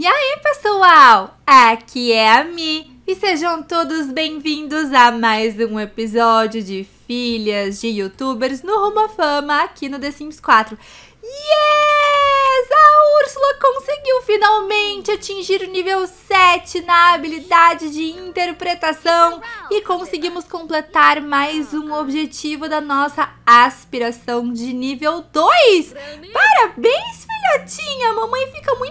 E aí, pessoal? Aqui é a Mi e sejam todos bem-vindos a mais um episódio de Filhas de Youtubers no Rumo à Fama aqui no The Sims 4. Yes! A Úrsula conseguiu finalmente atingir o nível 7 na habilidade de interpretação e conseguimos completar mais um objetivo da nossa aspiração de nível 2. Parabéns, filhotinha! mamãe fica muito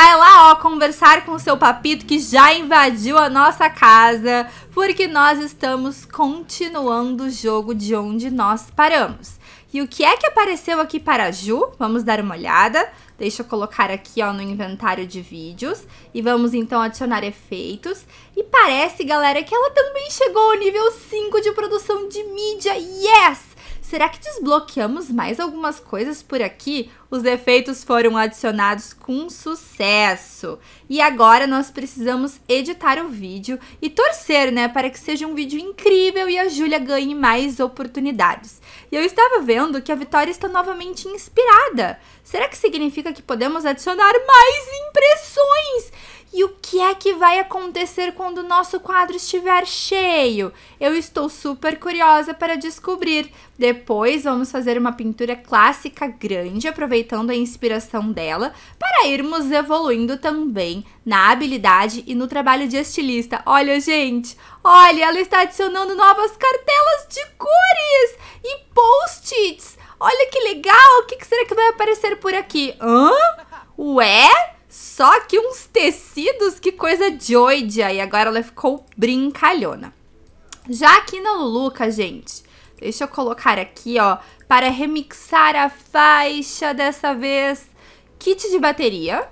Vai lá, ó, conversar com o seu papito que já invadiu a nossa casa, porque nós estamos continuando o jogo de onde nós paramos. E o que é que apareceu aqui para a Ju? Vamos dar uma olhada. Deixa eu colocar aqui, ó, no inventário de vídeos. E vamos, então, adicionar efeitos. E parece, galera, que ela também chegou ao nível 5 de produção de mídia. Yes! Será que desbloqueamos mais algumas coisas por aqui? Os efeitos foram adicionados com sucesso. E agora nós precisamos editar o vídeo e torcer, né, para que seja um vídeo incrível e a Júlia ganhe mais oportunidades. E eu estava vendo que a Vitória está novamente inspirada. Será que significa que podemos adicionar mais impressões? E o que é que vai acontecer quando o nosso quadro estiver cheio? Eu estou super curiosa para descobrir. Depois vamos fazer uma pintura clássica grande, aproveitando a inspiração dela, para irmos evoluindo também na habilidade e no trabalho de estilista. Olha, gente, olha, ela está adicionando novas cartelas de cores e post-its. Olha que legal! O que será que vai aparecer por aqui? Hã? Ué? Só que uns tecidos, que coisa doida. E agora ela ficou brincalhona. Já aqui na Luluca, gente, deixa eu colocar aqui, ó, para remixar a faixa dessa vez, kit de bateria.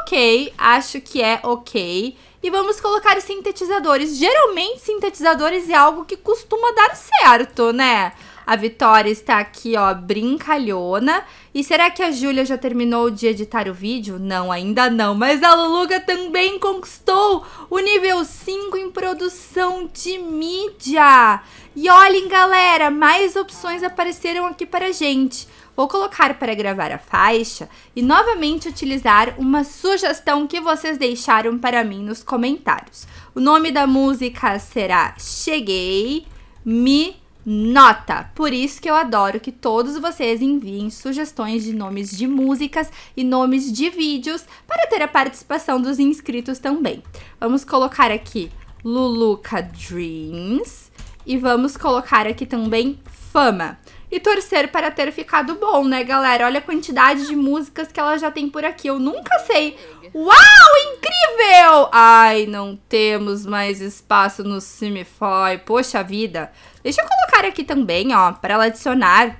Ok, acho que é ok. E vamos colocar sintetizadores. Geralmente, sintetizadores é algo que costuma dar certo, né? A Vitória está aqui, ó, brincalhona. E será que a Júlia já terminou de editar o vídeo? Não, ainda não. Mas a Luluga também conquistou o nível 5 em produção de mídia. E olhem, galera, mais opções apareceram aqui para gente. Vou colocar para gravar a faixa e novamente utilizar uma sugestão que vocês deixaram para mim nos comentários. O nome da música será Cheguei, Me nota. Por isso que eu adoro que todos vocês enviem sugestões de nomes de músicas e nomes de vídeos para ter a participação dos inscritos também. Vamos colocar aqui Luluca Dreams e vamos colocar aqui também Fama. E torcer para ter ficado bom, né, galera? Olha a quantidade de músicas que ela já tem por aqui. Eu nunca sei. Uau, incrível! Ai, não temos mais espaço no Simify. Poxa vida. Deixa eu colocar aqui também, ó, para ela adicionar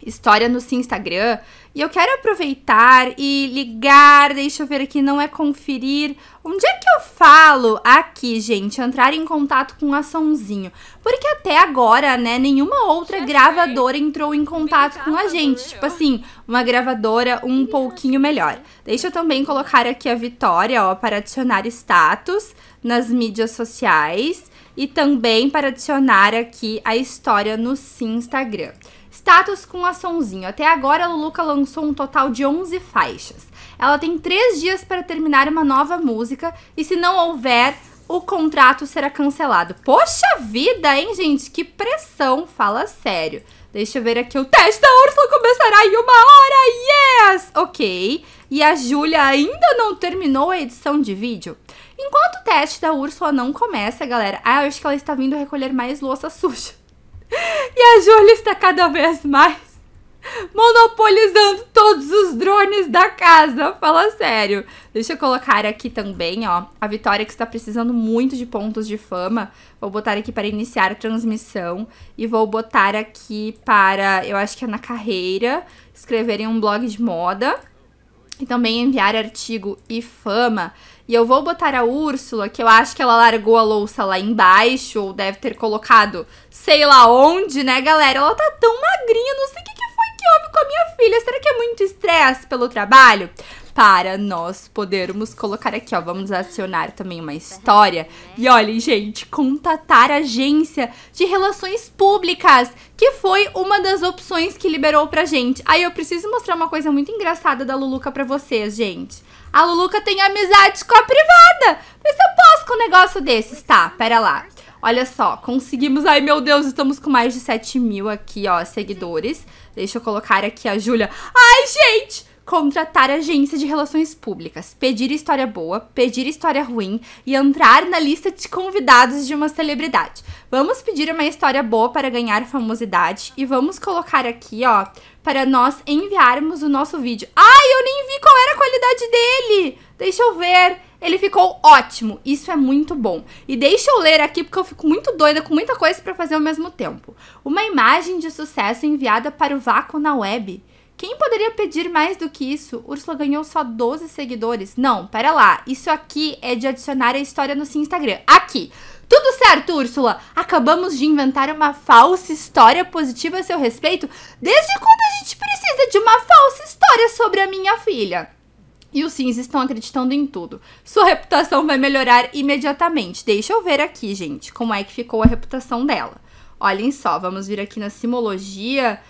história no seu Instagram e eu quero aproveitar e ligar, deixa eu ver aqui, não é conferir. Onde é que eu falo aqui, gente, entrar em contato com a Sonzinho? Porque até agora, né, nenhuma outra gravadora entrou em contato tá com a gente. Tipo assim, uma gravadora um tá pouquinho melhor. Deixa eu também colocar aqui a Vitória, ó, para adicionar status nas mídias sociais e também para adicionar aqui a história no Instagram. Status com açãozinho. Até agora, a Luluca lançou um total de 11 faixas. Ela tem três dias para terminar uma nova música e se não houver, o contrato será cancelado. Poxa vida, hein, gente? Que pressão, fala sério. Deixa eu ver aqui, o teste da Ursula começará em uma hora, yes! Ok, e a Júlia ainda não terminou a edição de vídeo? Enquanto o teste da Ursula não começa, galera, ah, eu acho que ela está vindo recolher mais louça suja. E a Júlia está cada vez mais monopolizando todos os drones da casa. Fala sério. Deixa eu colocar aqui também, ó, a Vitória que está precisando muito de pontos de fama. Vou botar aqui para iniciar a transmissão e vou botar aqui para, eu acho que é na carreira, escreverem um blog de moda e também enviar artigo e fama. E eu vou botar a Úrsula, que eu acho que ela largou a louça lá embaixo, ou deve ter colocado sei lá onde, né, galera? Ela tá tão magrinha, não sei o que, que foi que houve com a minha filha. Será que é muito estresse pelo trabalho? para nós podermos colocar aqui, ó. Vamos acionar também uma história. E olhem, gente, contatar a agência de relações públicas, que foi uma das opções que liberou pra gente. Aí eu preciso mostrar uma coisa muito engraçada da Luluca pra vocês, gente. A Luluca tem amizade com a privada. Mas eu posso com um negócio desses, tá? Pera lá. Olha só, conseguimos. Ai, meu Deus, estamos com mais de 7 mil aqui, ó, seguidores. Deixa eu colocar aqui a Júlia. Ai, gente, contratar agência de relações públicas, pedir história boa, pedir história ruim e entrar na lista de convidados de uma celebridade. Vamos pedir uma história boa para ganhar famosidade e vamos colocar aqui, ó, para nós enviarmos o nosso vídeo. Ai, eu nem vi qual era a qualidade dele! Deixa eu ver. Ele ficou ótimo, isso é muito bom. E deixa eu ler aqui porque eu fico muito doida com muita coisa para fazer ao mesmo tempo. Uma imagem de sucesso enviada para o vácuo na web. Quem poderia pedir mais do que isso? Úrsula ganhou só 12 seguidores. Não, pera lá. Isso aqui é de adicionar a história no seu Instagram. Aqui. Tudo certo, Úrsula. Acabamos de inventar uma falsa história positiva a seu respeito. Desde quando a gente precisa de uma falsa história sobre a minha filha? E os sims estão acreditando em tudo. Sua reputação vai melhorar imediatamente. Deixa eu ver aqui, gente, como é que ficou a reputação dela. Olhem só, vamos vir aqui na simologia.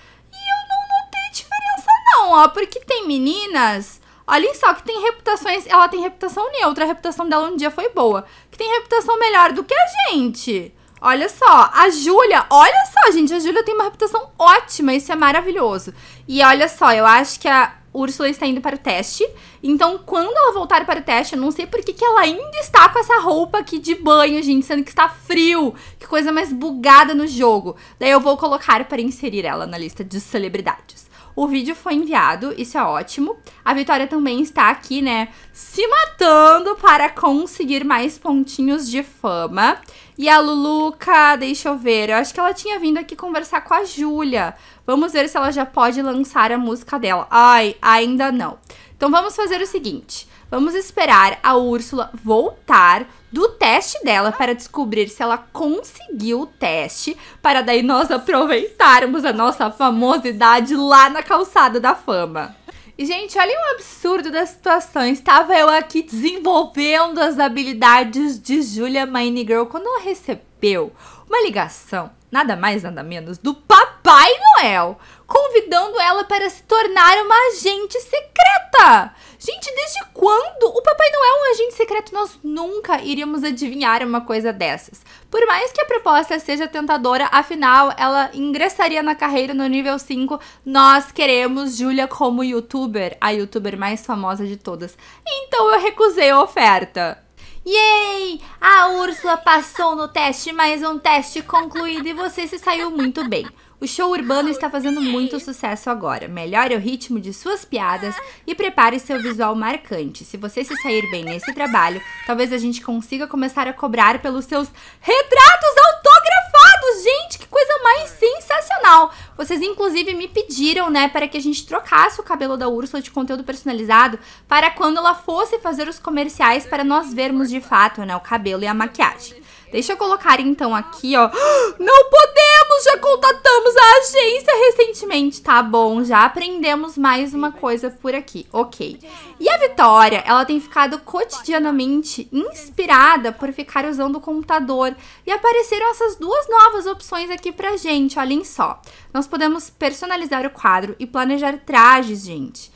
Não, ó, porque tem meninas. Olhem só que tem reputações. Ela tem reputação neutra. A reputação dela um dia foi boa. Que tem reputação melhor do que a gente. Olha só, a Júlia, olha só, gente, a Júlia tem uma reputação ótima, isso é maravilhoso. E olha só, eu acho que a Úrsula está indo para o teste. Então, quando ela voltar para o teste, eu não sei por que, que ela ainda está com essa roupa aqui de banho, gente, sendo que está frio. Que coisa mais bugada no jogo. Daí eu vou colocar para inserir ela na lista de celebridades. O vídeo foi enviado, isso é ótimo. A Vitória também está aqui, né, se matando para conseguir mais pontinhos de fama. E a Luluca, deixa eu ver, eu acho que ela tinha vindo aqui conversar com a Júlia. Vamos ver se ela já pode lançar a música dela. Ai, ainda não. Então vamos fazer o seguinte, vamos esperar a Úrsula voltar do teste dela para descobrir se ela conseguiu o teste, para daí nós aproveitarmos a nossa famosidade lá na calçada da fama. E, gente, olha o absurdo da situação. Estava eu aqui desenvolvendo as habilidades de Julia Mine Girl quando ela recebeu uma ligação, nada mais, nada menos, do Papai Noel, convidando ela para se tornar uma agente secreta. Gente, desde quando o Papai Noel é um agente secreto? Nós nunca iríamos adivinhar uma coisa dessas. Por mais que a proposta seja tentadora, afinal, ela ingressaria na carreira no nível 5. Nós queremos Julia como youtuber, a youtuber mais famosa de todas. Então eu recusei a oferta. Yay! A Úrsula passou no teste, mais um teste concluído e você se saiu muito bem. O show urbano está fazendo muito sucesso agora. Melhore o ritmo de suas piadas e prepare seu visual marcante. Se você se sair bem nesse trabalho, talvez a gente consiga começar a cobrar pelos seus retratos autografados. Gente, que coisa mais sensacional! Vocês inclusive me pediram, né, para que a gente trocasse o cabelo da Úrsula de conteúdo personalizado para quando ela fosse fazer os comerciais para nós vermos de fato, né, o cabelo e a maquiagem. Deixa eu colocar então aqui, ó. Não podemos! Já contatamos a agência recentemente. Tá bom, já aprendemos mais uma coisa por aqui. Ok. E a Vitória, ela tem ficado cotidianamente inspirada por ficar usando o computador. E apareceram essas duas novas opções aqui pra gente, olhem só. Nós podemos personalizar o quadro e planejar trajes, gente.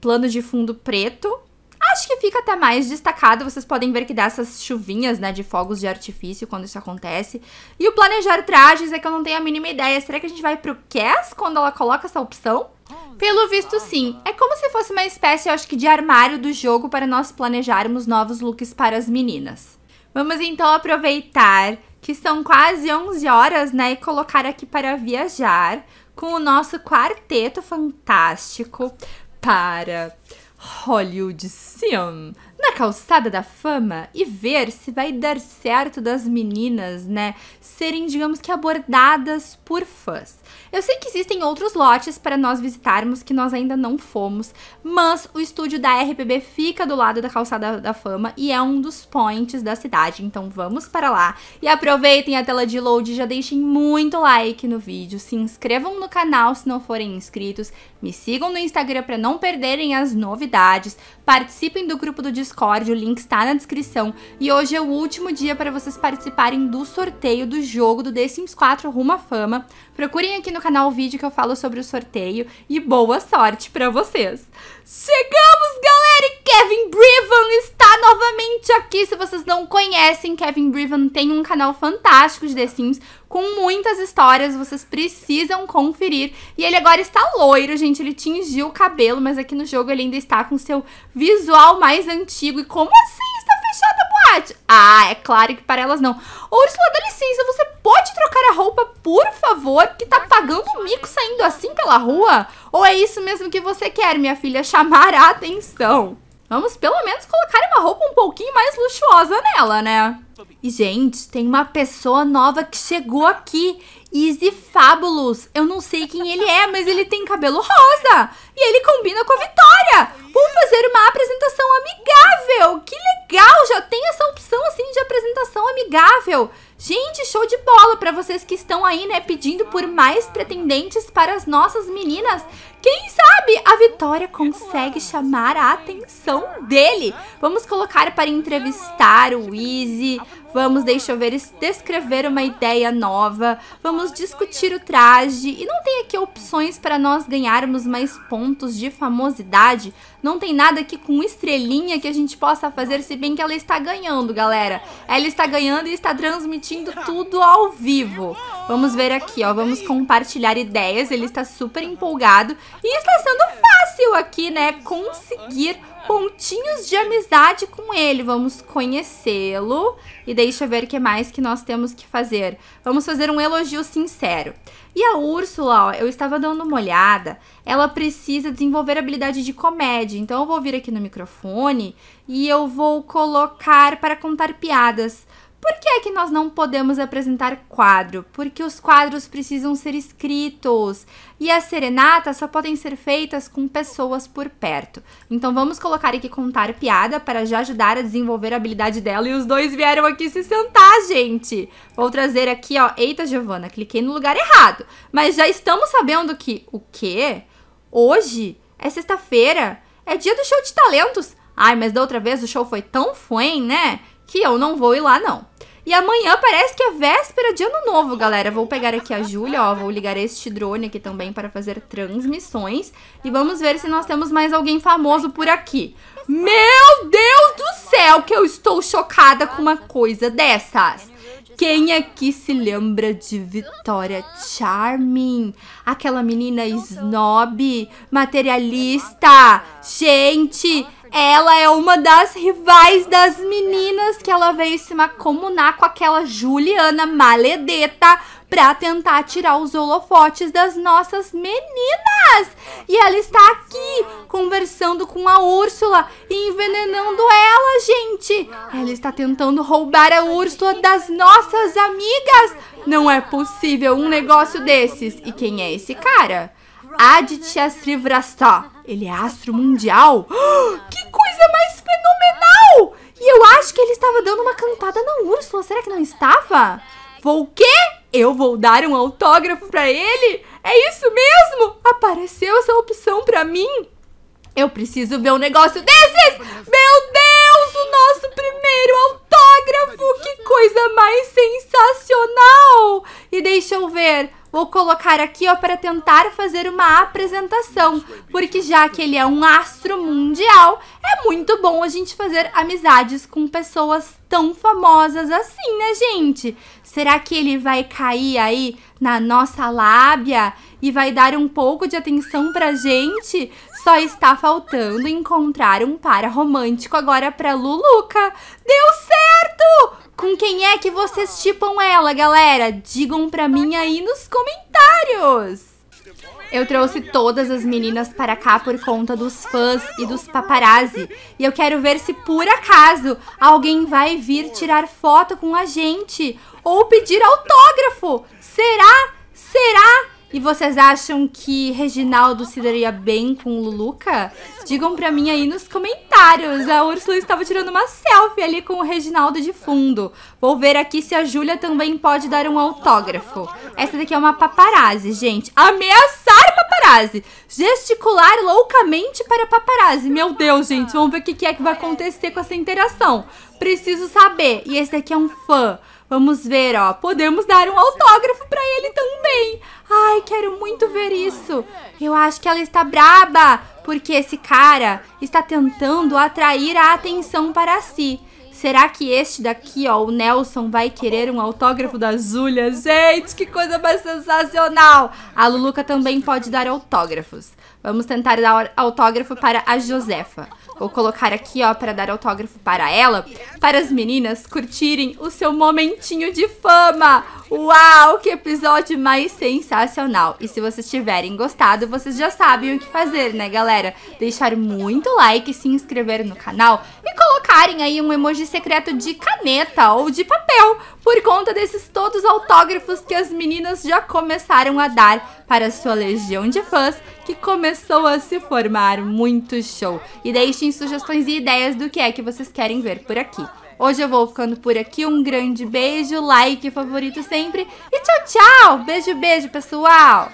Plano de fundo preto Acho que fica até mais destacado, vocês podem ver que dá essas chuvinhas, né, de fogos de artifício quando isso acontece. E o planejar trajes é que eu não tenho a mínima ideia. Será que a gente vai pro Cass quando ela coloca essa opção? Pelo visto, sim. É como se fosse uma espécie, eu acho que, de armário do jogo para nós planejarmos novos looks para as meninas. Vamos então aproveitar que são quase 11 horas, né, e colocar aqui para viajar com o nosso quarteto fantástico para Hollywood Sim na calçada da fama e ver se vai dar certo das meninas, né, serem, digamos que abordadas por fãs. Eu sei que existem outros lotes para nós visitarmos que nós ainda não fomos, mas o estúdio da RPB fica do lado da calçada da fama e é um dos points da cidade, então vamos para lá. E aproveitem a tela de load, já deixem muito like no vídeo, se inscrevam no canal se não forem inscritos, me sigam no Instagram para não perderem as novidades, participem do grupo do Discord Discord, o link está na descrição. E hoje é o último dia para vocês participarem do sorteio do jogo do The Sims 4 Rumo à Fama. Procurem aqui no canal o vídeo que eu falo sobre o sorteio e boa sorte para vocês! Chegamos, galera! E Kevin Brivan está novamente aqui. Se vocês não conhecem, Kevin Briven tem um canal fantástico de The Sims com muitas histórias, vocês precisam conferir. E ele agora está loiro, gente, ele tingiu o cabelo, mas aqui no jogo ele ainda está com seu visual mais antigo. E como assim está fechada a boate? Ah, é claro que para elas não. Ursula, dá licença, você pode trocar a roupa, por favor, que tá pagando um mico saindo assim pela rua? Ou é isso mesmo que você quer, minha filha, chamar a atenção? Vamos pelo menos colocar uma roupa um pouquinho mais luxuosa nela, né? E, gente, tem uma pessoa nova que chegou aqui. Easy Fabulous. Eu não sei quem ele é, mas ele tem cabelo rosa. E ele combina com a Vitória. Vou fazer uma apresentação amigável. Que legal, já tem essa opção, assim, de apresentação amigável. Gente, show de bola para vocês que estão aí, né, pedindo por mais pretendentes para as nossas meninas. Quem sabe a Vitória história consegue chamar a atenção dele. Vamos colocar para entrevistar o Easy, vamos, deixa eu ver, descrever uma ideia nova, vamos discutir o traje. E não tem aqui opções para nós ganharmos mais pontos de famosidade? Não tem nada aqui com estrelinha que a gente possa fazer, se bem que ela está ganhando, galera. Ela está ganhando e está transmitindo tudo ao vivo. Vamos ver aqui, ó, vamos compartilhar ideias, ele está super empolgado e está sendo fácil aqui, né, conseguir pontinhos de amizade com ele. Vamos conhecê-lo e deixa ver o que mais que nós temos que fazer. Vamos fazer um elogio sincero. E a Úrsula, ó, eu estava dando uma olhada, ela precisa desenvolver habilidade de comédia. Então eu vou vir aqui no microfone e eu vou colocar para contar piadas. Por que é que nós não podemos apresentar quadro? Porque os quadros precisam ser escritos e as serenatas só podem ser feitas com pessoas por perto. Então vamos colocar aqui contar piada para já ajudar a desenvolver a habilidade dela. E os dois vieram aqui se sentar, gente. Vou trazer aqui, ó. Eita, Giovana, cliquei no lugar errado. Mas já estamos sabendo que o quê? Hoje é sexta-feira. É dia do show de talentos. Ai, mas da outra vez o show foi tão fuem, né? que eu não vou ir lá, não. E amanhã parece que é véspera de ano novo, galera. Vou pegar aqui a Júlia, ó, vou ligar este drone aqui também para fazer transmissões. E vamos ver se nós temos mais alguém famoso por aqui. Meu Deus do céu, que eu estou chocada com uma coisa dessas. Quem aqui se lembra de Vitória Charming? Aquela menina snob, materialista. Gente, ela é uma das rivais das meninas que ela veio se macomunar com aquela Juliana Maledeta pra tentar tirar os holofotes das nossas meninas. E ela está aqui conversando com a Úrsula e envenenando ela, gente. Ela está tentando roubar a Úrsula das nossas amigas. Não é possível um negócio desses. E quem é esse cara? Aditya Srivrasta. Ele é astro mundial? Que coisa mais fenomenal! E eu acho que ele estava dando uma cantada na Úrsula. Será que não estava? Vou o quê? Eu vou dar um autógrafo para ele? É isso mesmo? Apareceu essa opção para mim? Eu preciso ver um negócio desses! Meu Deus, o nosso primeiro autógrafo! coisa mais sensacional! E deixa eu ver, vou colocar aqui ó para tentar fazer uma apresentação, porque já que ele é um astro mundial, é muito bom a gente fazer amizades com pessoas tão famosas assim, né, gente? Será que ele vai cair aí na nossa lábia e vai dar um pouco de atenção pra gente? Só está faltando encontrar um para romântico agora pra Luluca. Deus certo? Com quem é que vocês tipam ela, galera? Digam pra mim aí nos comentários. Eu trouxe todas as meninas para cá por conta dos fãs e dos paparazzi. E eu quero ver se por acaso alguém vai vir tirar foto com a gente ou pedir autógrafo. Será? Será? E vocês acham que Reginaldo se daria bem com Luluca? Digam pra mim aí nos comentários. A Ursula estava tirando uma selfie ali com o Reginaldo de fundo. Vou ver aqui se a Júlia também pode dar um autógrafo. Essa daqui é uma paparazzi, gente. Ameaçar paparazzi! Gesticular loucamente para paparazzi. Meu Deus, gente, vamos ver o que é que vai acontecer com essa interação. Preciso saber. E esse daqui é um fã. Vamos ver, ó. Podemos dar um autógrafo para ele também. Ai, quero muito ver isso. Eu acho que ela está braba, porque esse cara está tentando atrair a atenção para si. Será que este daqui, ó, o Nelson, vai querer um autógrafo da Júlia? Gente, que coisa mais sensacional! A Luluca também pode dar autógrafos. Vamos tentar dar autógrafo para a Josefa. Vou colocar aqui, ó, para dar autógrafo para ela, para as meninas curtirem o seu momentinho de fama. Uau, que episódio mais sensacional. E se vocês tiverem gostado, vocês já sabem o que fazer, né, galera? Deixar muito like, se inscrever no canal e colocarem aí um emoji secreto de caneta ou de papel por conta desses todos autógrafos que as meninas já começaram a dar para sua legião de fãs que começou a se formar muito show. E deixem sugestões e ideias do que é que vocês querem ver por aqui. Hoje eu vou ficando por aqui. Um grande beijo, like, favorito sempre. E tchau, tchau! Beijo, beijo, pessoal!